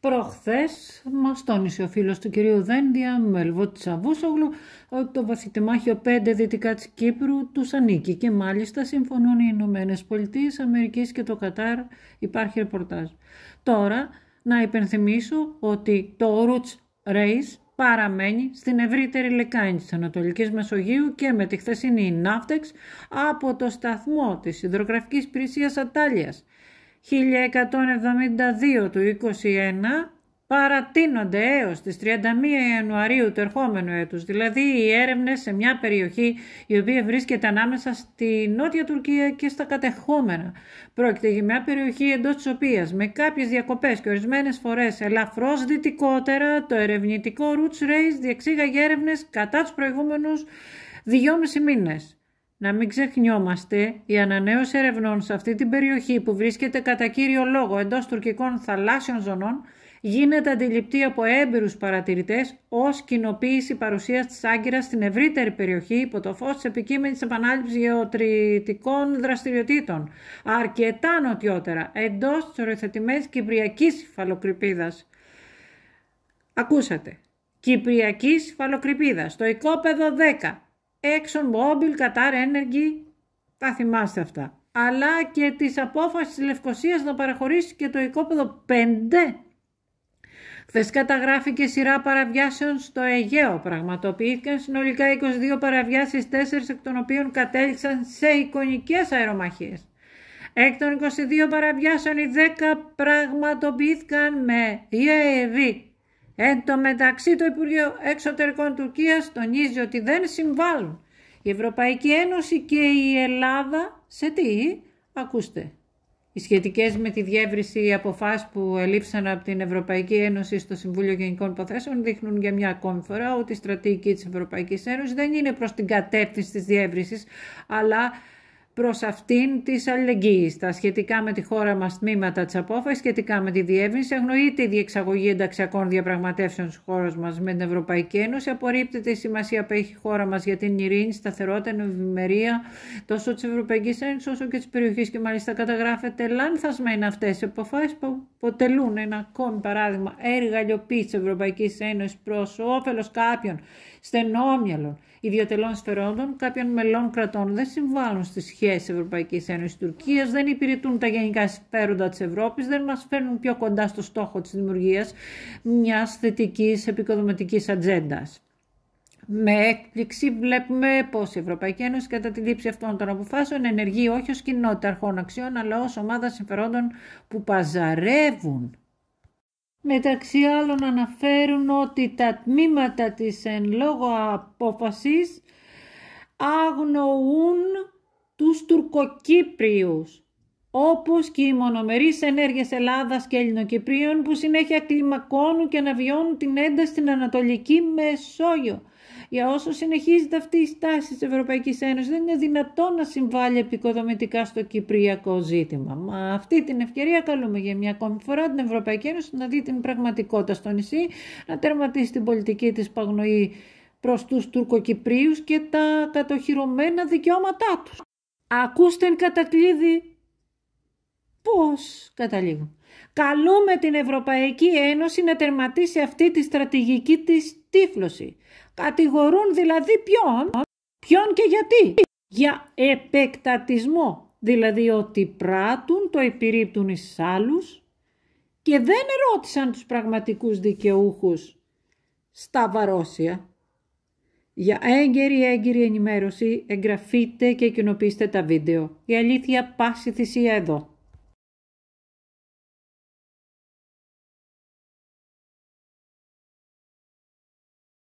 Προχθές μας τόνισε ο φίλος του κυρίου Δένδια τη Τσαβούσογλου ότι το βαθιτεμάχιο 5 δυτικά της Κύπρου τους ανήκει και μάλιστα συμφωνούν οι Ηνωμένες Πολιτείες Αμερικής και το Κατάρ υπάρχει ρεπορτάζ. Τώρα να υπενθυμίσω ότι το Ρούτς Race παραμένει στην ευρύτερη λεκάνη της Ανατολικής Μεσογείου και με τη χθεσινή ναύτεξ από το σταθμό της Ιδρογραφικής υπηρεσίας Ατάλιας 1172 του 21 παρατείνονται έως τις 31 Ιανουαρίου του ερχόμενου έτους, δηλαδή οι έρευνες σε μια περιοχή η οποία βρίσκεται ανάμεσα στη Νότια Τουρκία και στα κατεχόμενα. Πρόκειται για μια περιοχή εντός της οποίας με κάποιες διακοπές και ορισμένες φορές ελαφρώς δυτικότερα το ερευνητικό Roots Race διεξήγαγε έρευνες κατά τους προηγούμενους δυόμιση μήνες. Να μην ξεχνιόμαστε, η ανανέωση ερευνών σε αυτή την περιοχή που βρίσκεται κατά κύριο λόγο εντός τουρκικών θαλάσσιων ζωνών γίνεται αντιληπτή από έμπειρους παρατηρητές ως κοινοποίηση παρουσίας της Άγκυρας στην ευρύτερη περιοχή υπό το φως της επικείμενης επανάληψης γεωτρητικών δραστηριοτήτων, αρκετά νοτιότερα, εντός της οριοθετημένης Κυπριακής Φαλοκρηπίδας. Ακούσατε, Κυπριακής Φαλοκρηπίδας, το οικόπεδο 10, Exxon Mobil, Qatar Energy, τα θυμάστε αυτά. Αλλά και τις απόφασης της Λευκοσίας να παραχωρήσει και το οικόπεδο 5 Χθες καταγράφηκε σειρά παραβιάσεων στο Αιγαίο. Πραγματοποιήθηκαν συνολικά 22 παραβιάσεις, 4 εκ των οποίων κατέληξαν σε εικονικές αερομαχίες. Εκ των 22 παραβιάσεων οι 10 πραγματοποιήθηκαν με ΙΑΕΔΗ Εν τω μεταξύ το Υπουργείο Εξωτερικών Τουρκίας τονίζει ότι δεν συμβάλλουν η Ευρωπαϊκή Ένωση και η Ελλάδα σε τι, ακούστε. Οι σχετικές με τη διεύρυνση αποφάσεις που ελήφθησαν από την Ευρωπαϊκή Ένωση στο Συμβούλιο Γενικών Υποθέσεων δείχνουν για μια ακόμη φορά ότι η στρατηγική της Ευρωπαϊκής Ένωσης δεν είναι προς την κατεύθυνση της διεύρυνσης, αλλά προς αυτήν της αλληλεγγύης. Τα σχετικά με τη χώρα μας τμήματα της απόφασης, σχετικά με τη διεύνηση, αγνοείται η διεξαγωγή ενταξιακών διαπραγματεύσεων στους χώρους μας με την Ευρωπαϊκή Ένωση, απορρίπτεται η σημασία που έχει η χώρα μας για την ειρήνη, σταθερότητα, ευημερία τόσο της Ευρωπαϊκής Ένωσης όσο και της περιοχής και μάλιστα καταγράφεται λάνθασμένα αυτές οι αποφάσεις που αποτελούν ένα ακόμη παράδειγμα εργαλειοποίηση της Ευρωπαϊκής Ένωσης προς όφελος κάποιων στενόμυαλων ιδιωτελών σφαιρόντων, κάποιων μελών κρατών δεν συμβάλλουν στη σχέση Της Ευρωπαϊκής Ευρωπαϊκής Ένωσης δεν υπηρετούν τα γενικά συμφέροντα της Ευρώπης, δεν μας φέρνουν πιο κοντά στο στόχο της δημιουργίας μιας θετικής επικοδομητικής ατζέντας. Με έκπληξη βλέπουμε πως η Ευρωπαϊκή Ένωση κατά τη λήψη αυτών των αποφάσεων ενεργεί όχι ως κοινότητα αρχών αξιών, αλλά ως ομάδα συμφερόντων που παζαρεύουν Μεταξύ άλλων αναφέρουν ότι τα τμήματα της εν λόγω απόφασης αγνοούν τους Τουρκοκύπριους, όπως και οι μονομερείς ενέργειες Ελλάδας και Ελληνοκυπρίων που συνέχεια κλιμακώνουν και αναβιώνουν την ένταση στην Ανατολική Μεσόγειο. Για όσο συνεχίζεται αυτή η στάση της Ευρωπαϊκής Ένωσης δεν είναι δυνατόν να συμβάλλει επικοδομητικά στο κυπριακό ζήτημα. Μα αυτή την ευκαιρία καλούμε για μια ακόμη φορά την Ευρωπαϊκή Ένωση να δει την πραγματικότητα στο νησί, να τερματίσει την πολιτική της παγνοή προς τους Τουρκοκυπρίους και τα κατοχυρωμένα δικαιώματά τους. Ακούστε εν κατακλείδη πώς καταλήγω. Καλούμε την Ευρωπαϊκή Ένωση να τερματίσει αυτή τη στρατηγική της τύφλωση. Κατηγορούν δηλαδή ποιον, ποιον και γιατί. Για επεκτατισμό, δηλαδή ότι πράττουν, το επιρρύπτουν εις άλλους και δεν ρώτησαν τους πραγματικούς δικαιούχους στα βαρόσια. Για έγκαιρη έγκαιρη ενημέρωση εγγραφείτε και κοινοποιήστε τα βίντεο. Η αλήθεια πάση θυσία εδώ.